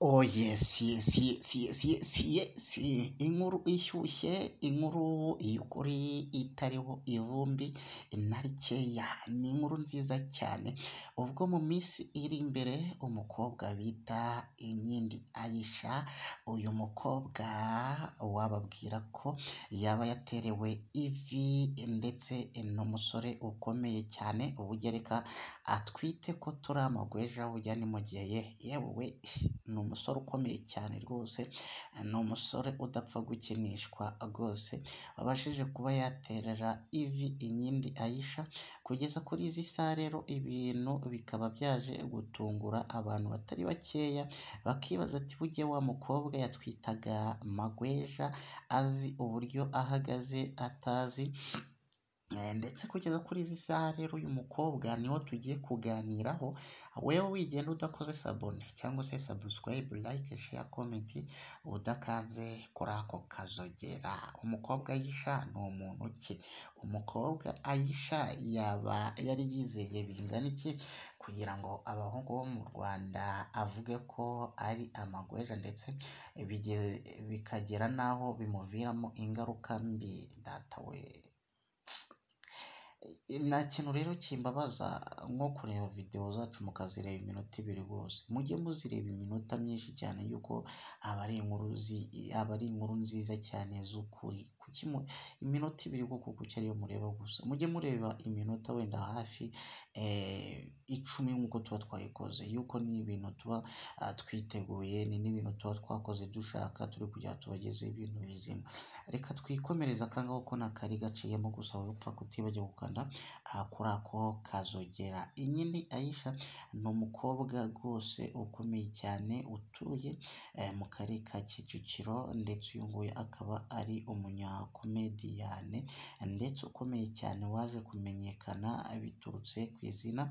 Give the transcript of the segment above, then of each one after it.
Oye, si si si si si si inkuru ishyushye inkuru iyo ukuri itariho ivumbi inarikeya ni inkuru nziza cyane ubwo mu minsi iri imbere umukobwa bita inkindi ayisha uyu mukobwa wababwira ko yaba yaterewe ivi ndetse n'umusore ukomeye cyane ubugereka atwite ko turi amagweja turamugweja burya nimugeye yewe ni umusore ukomeye cyane rwose, ni umusore udapfa gukinishwa rwose, wabashije kuba yaterera ivi inkindi ayisha, kugeza kuri izi saha rero ibintu bikaba byaje gutungura abantu batari bakeya, bakibaza ati bujye wa mukobwa yatwitaga magweja, azi uburyo ahagaze atazi Eh, ndetse kugeza kuri izi saha rero uyu mukobwa niwo tugiye kuganiraho wewe wigenda udakoze sabone cyangwa se sabusikarayibe layike sheya komenti udakanze kuri ako kazogera umukobwa ayisha ni umuntu ki umukobwa ayisha yaba yari yizeye bingana iki kugira ngo abahungu bo mu rwanda avuge ko ari amagweja ndetse bikagera n'aho bimuviramo ingaruka mbi datawe nta kintu rero kimbabaza nko kureba videwo zacu mukazireba iminota ibiri rwose mujye muzireba iminota myinshi cyane y'uko aba ari inkuru nziza cyane z'ukuri. kuki iminota ibiri kuko kuki ariyo mureba gusa mujye mureba iminota wenda hafi eh, icumi nk'uko tuba twayikoze yuko ni ibintu tuba ah, twiteguye ni n'ibintu tuba twakoze dushaka turi kujya tubageze ibintu bizima reka twikomereze akangaho ko n'akari gaciyemo gusa wowe upfa kutibajya gukanda ah, kuri ako kazogera iyi ayisha ni umukobwa rwose ukomeye cyane utuye eh, mu kari ka kicukiro ndetse uyu nguyu akaba ari umunya komediyane ndetse ukomeye cyane waje kumenyekana biturutse ku izina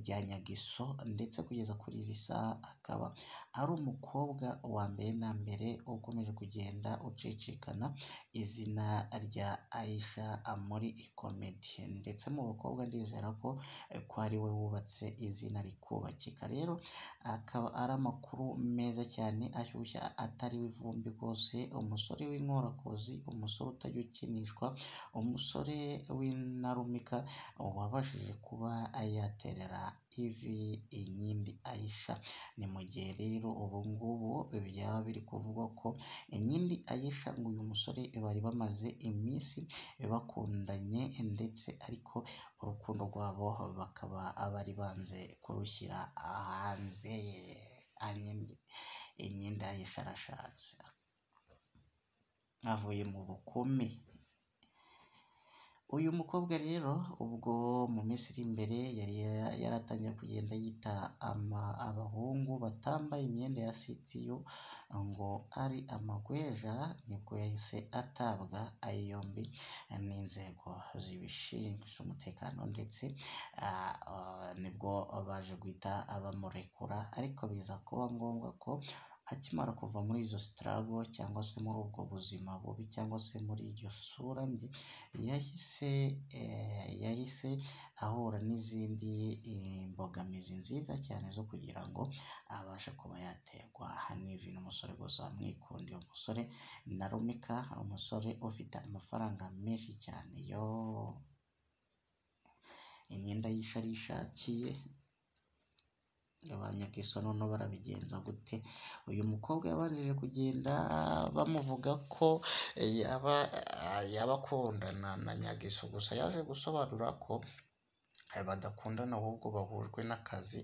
rya Nyagiso ndetse kugeza kuri izi saha akaba ari umukobwa wa mbere na mbere ukomeje kugenda ucicikana izina rya Aisha muri komedi ndetse mu bakobwa ndizera ko ko ari we wubatse izina rikubakika rero akaba ari amakuru meza cyane ashyushye atariho ivumbi rwose umusore w'inkorakozi umusore umusore utajya ukinishwa, umusore w'intarumika wabashije kuba yaterera ivi inkindi ayisha, ni mu gihe rero ubu ngubu byaba biri kuvugwa ko inkindi ayisha ngo uyu musore bari bamaze iminsi bakundanye ndetse ariko urukundo rwabo bakaba bari banze kurushyira hanze, inkindi ayisha arashatse. avuye mu bukumi uyu mukobwa rero ubwo mu minsi iri imbere yari yaratangiye kugenda yita abahungu batambaye imyenda ya sitiyu ngo ari amagweja nibwo yahise atabwa ayo yombi n'inzego zibishinzwe umutekano ndetse nibwo baje guhita bamurekura ariko biza kuba ngombwa ko akimara kuva muri izo sitarago cyangwa se muri ubwo buzima bubi cyangwa se muri iryo sura mbi yahise eh, yahise ahura n'izindi eh, mbogamizi nziza cyane zo kugira ngo abashe kuba yaterwa hanivi n'umusore gusa wamwikundiye umusore na rumika umusore ufite amafaranga menshi cyane yo imyenda y'isharishakiye abanyagesonono barabigenza gute uyu mukobwa yabanjije kugenda bamuvuga ko eh, yaba eh, akundana na Nyagiso gusa yaje gusobanura ko badakundana ahubwo bahujwe n'akazi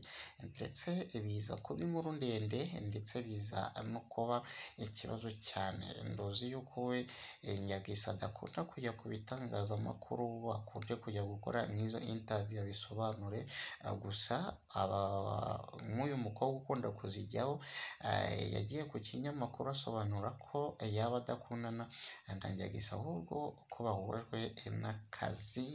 ndetse biza kuba inkuru ndende ndetse biza no kuba ikibazo cyane nduzi yuko we eh, Nyagisa adakunda kujya ku bitangazamakuru akunze kujya gukora nk'izo interview bisobanure ah, gusa nk'uyu mukobwa ukunda kuzijyaho eh, yagiye ku kinyamakuru asobanura ko yaba adakundana ah, na Nyagisa ahubwo ko bahujwe n'akazi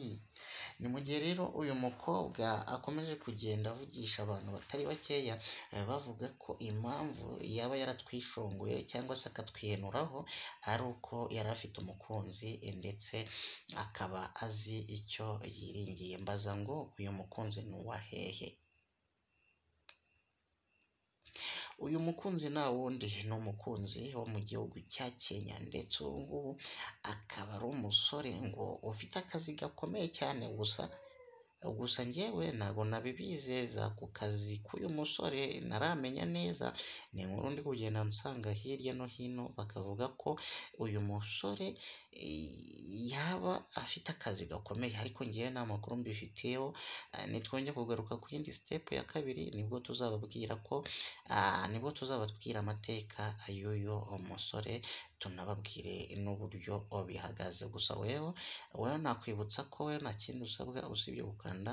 ni mu gihe rero uyu mukobwa akomeje kugenda avugisha abantu batari bakeya, eh, bavuga ko impamvu yaba yaratwishunguye cyangwa se akatwihenuraho, ari uko yari afite umukunzi eh, ndetse akaba azi icyo yiringiye, mbaza ngo uyu mukunzi ni uwa hehe? Uyu mukunzi nta wundi ni umukunzi wo mu gihugu cya Kenya ndetse ubu ngubu akaba ari umusore ngo ufite akazi gakomeye cyane gusa Eh, gusa njyewe ntabwo nabibizeza ku kazi k'uyu musore naramenya neza, ni nkuru ndi kugenda nsanga hirya no hino bakavuga ko uyu musore eh, yaba afite akazi gakomeye ariko njyewe nta makuru mbifiteho, eh, nitwongera kugaruka ku yindi sitepu ya kabiri nibwo tuzababwira ko, ah, nibwo tuzabatwira amateka y'uyu musore. tunababwire n'uburyo bihagaze gusa wewe wewe nakwibutsa ko wewe nta kindi usabwa usibye gukanda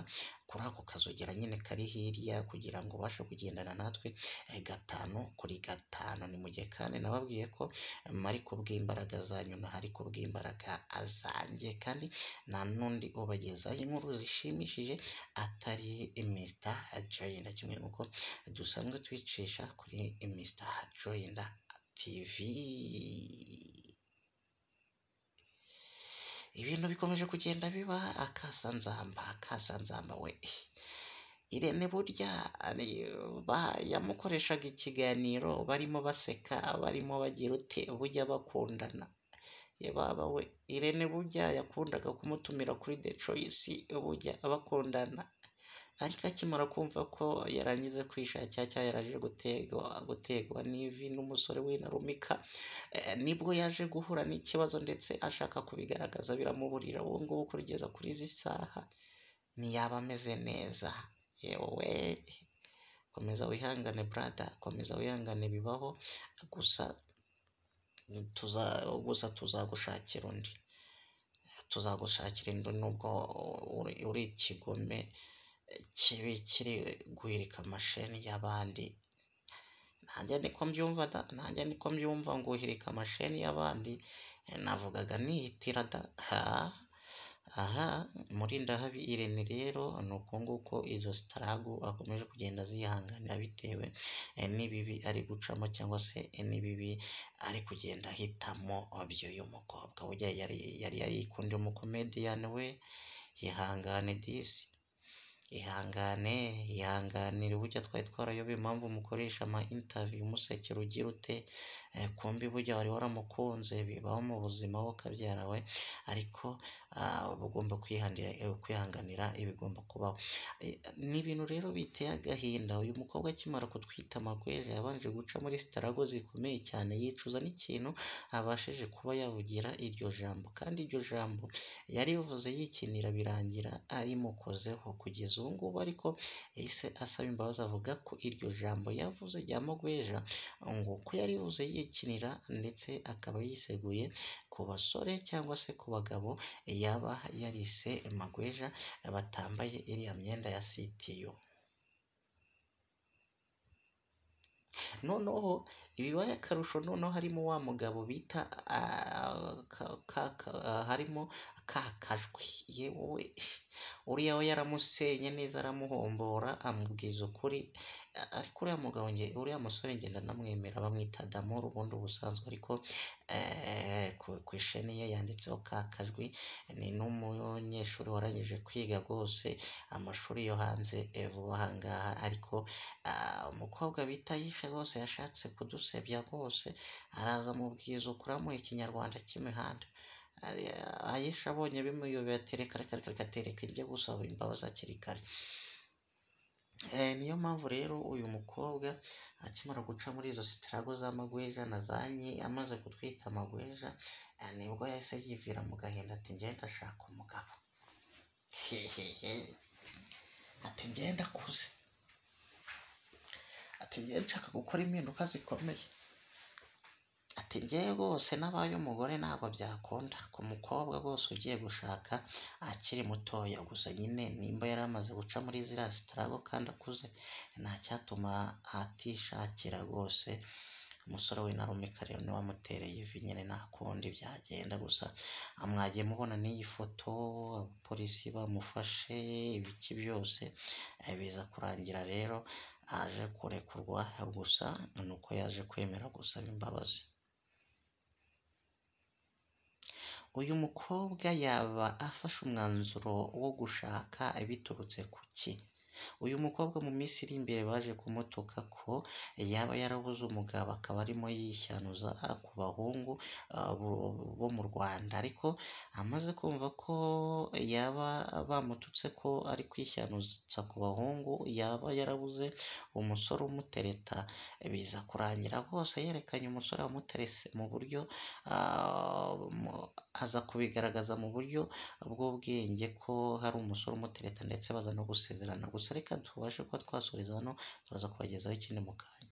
kuri ako kazogera nyine kari hirya kugira ngo ubashe kugendana natwe eh, gatanu kuri gatanu ni mu gihe kandi nababwiye ko mari eh, kubw'imbaraga zanyu ntahari kubw'imbaraga azanjye kandi nta n'undi ubagezaho inkuru zishimishije atari Mr Joyinda kimwe nk'uko dusanzwe twicisha kuri Mr Joyinda tv ibintu bikomeje kugenda biba akasanzamba akasanzamba we irene burya yamukoreshaga ikiganiro barimo baseka barimo bagira ute bujya bakundana baba we irene burya yakundaga kumutumira kuri the choice bujya bakundana ariko akimara kumva ko yarangize kwishakira cyangwa yaraje gutegwa n'ivi n'umusore Rumika. Eh, nibwo yaje guhura n'ikibazo ndetse ashaka kubigaragaza biramuburira ubu ngubu kurigeza kuri izi saha ntiyaba ameze neza yewe komeza wihangane burada komeza wihangane bibaho gusa gusa tuzagushakira undi tuzagushakira undi nubwo uri ikigome kibi kiri guhirika amasheni y'abandi, nanjye niko mbyumva nanjye niko mbyumva nguhirika amasheni y'abandi, eh, navugaga nihitira da, aha muri ndahabirene rero ni uko nguko izo sitarago akomeje kugenda azihanganira bitewe eh, n'ibibi ari gucamo cyangwa se eh, n'ibibi ari kugenda ahitamo by'uyu mukobwa, burya yari yari yarikundiye umukomediyani we, yihangane disi. ihangane, yihanganire burya twari twarayobewe impamvu mukoresha ama interview umusekera ugira ute, eh, kumbe burya wari waramukunze, bibaho mu buzima wo ukabyara we, ariko ah, uba ugomba eh, kwihanganira ibigomba kubaho. Eh, ni ibintu rero biteye agahinda, uyu mukobwa akimara kutwita amagweja yabanje guca muri sitarago zikomeye cyane, yicuza n'ikintu abashije kuba yavugira iryo jambo, kandi iryo jambo yari yarivuze yikinira birangira arimukozeho kugeza kugeza ubu ngubu ariko yahise asaba imbabazi avuga ko iryo jambo yavuze ryamugweja ngo ko yaribuze yikinira ndetse akaba yiseguye ku basore cyangwa se ku bagabo yaba yarise magweja batambaye iriya myenda ya sitiyu. noneho ibibaye akarusho noneho harimo wa mugabo bita harimo kakajwi yewe uriya we yaramusenye neza aramuhombora amubwiza ukuri ariko uriya mugabo njye uriya musore ngenda namwemera bamwita Damour ubundi ubusanzwe ariko eh, ku isheni ye yanditseho ka kajwi ni n'umunyeshuri warangije kwiga rwose amashuri yo hanze eh, vuba aha ariko umukobwa bita Yishe rwose yashatse kudusebya rwose araza mu bwiza ukuramuha ikinyarwanda cy'imihanda Ayisha abonye bimuyobeye atereka reka reka atereka irye gusa imbabazi hakiri kare. Eh, niyo mpamvu rero uyu mukobwa akimara guca muri izo sitarago z'amagweja nazanye amaze kutwita amagweja, eh, nibwo yahise yivira mu gahinda ati njye ndashaka umugabo. Hehehe! Ati njye ndakuze. Ati njye nshaka gukora impinduka zikomeye. ati ngewe rwose n'abaye umugore ntabwo byakunda ku mukobwa rwose ugiye gushaka akiri mutoya gusa nyine nimba yari amaze guca muri ziriya sitarago kandi akuze ntacyatuma atishakira rwose umusore w'intarumika rero niwe wamutereye ivi nyine nta kundi byagenda gusa amwagiye mubona n'iyi foto abapolisi bamufashe ibiki byose eh, biza kurangira rero aje kurekurwa gusa ni uko yaje kwemera gusaba imbabazi uyu mukobwa yaba afashe umwanzuro wo gushaka biturutse ku ki Uyu mukobwa mu minsi iri imbere baje kumutuka ko yaba yarabuze umugabo akaba arimo yishyanuza ku bahungu ah, bo mu Rwanda, ariko amaze kumva ko yaba bamututse ko ari kwishyanuza ku bahungu, yaba yarabuze umusore umutereta, biza kurangira rwose yerekanye umusore wamuterese mu buryo ah, aza kubigaragaza mu buryo bw'ubwenge ko hari umusore umutereta ndetse baza no gusezerana gusa. gusa reka tubashe kuba twasoreza hano turaza kubagezaho ikindi mu kanya.